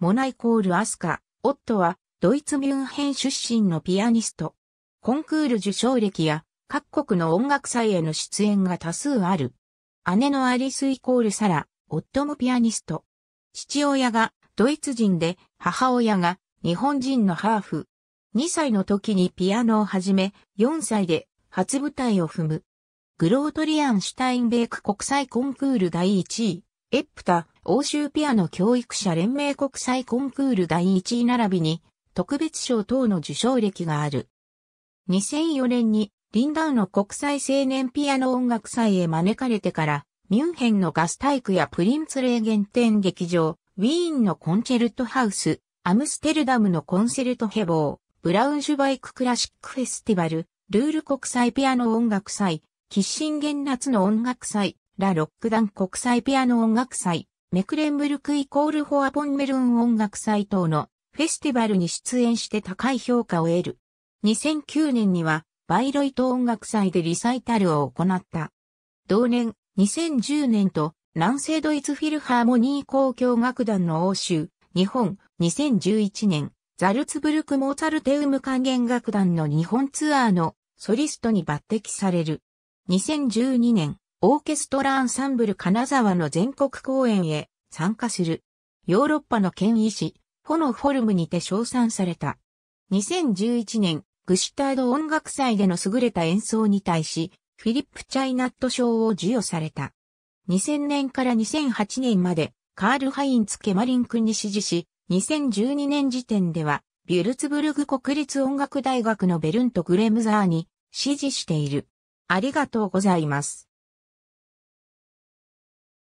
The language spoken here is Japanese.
モナイコールアスカ、オットは、ドイツミュンヘン出身のピアニスト。コンクール受賞歴や、各国の音楽祭への出演が多数ある。姉のアリスイコールサラ、夫もピアニスト。父親がドイツ人で、母親が日本人のハーフ。2歳の時にピアノを始め、4歳で初舞台を踏む。グロートリアン・シュタインベーク国際コンクール第1位。エップタ、欧州ピアノ教育者連盟国際コンクール第1位並びに、特別賞等の受賞歴がある。2004年に、リンダウの国際青年ピアノ音楽祭へ招かれてから、ミュンヘンのガスタイクやプリンツレーゲンテン劇場、ウィーンのコンチェルトハウス、アムステルダムのコンセルトヘボー、ブラウンシュバイククラシックフェスティバル、ルール国際ピアノ音楽祭、キッシンゲン夏の音楽祭、ラ・ロックダン国際ピアノ音楽祭、メクレンブルクイコールフォアボンメルン音楽祭等のフェスティバルに出演して高い評価を得る。2009年にはバイロイト音楽祭でリサイタルを行った。同年、2010年と南西ドイツフィルハーモニー交響楽団の欧州、日本、2011年、ザルツブルク・モーツァルテウム管弦楽団の日本ツアーのソリストに抜擢される。2012年、オーケストラアンサンブル金沢の全国公演へ参加する。ヨーロッパの権威誌、フォフォルムにて称賛された。2011年、グシュタード音楽祭での優れた演奏に対し、フィリップ・チャイナット賞を授与された。2000年から2008年まで、カール・ハインツ・ケマリン君に支持し、2012年時点では、ビュルツブルグ国立音楽大学のベルント・グレムザーに支持している。ありがとうございます。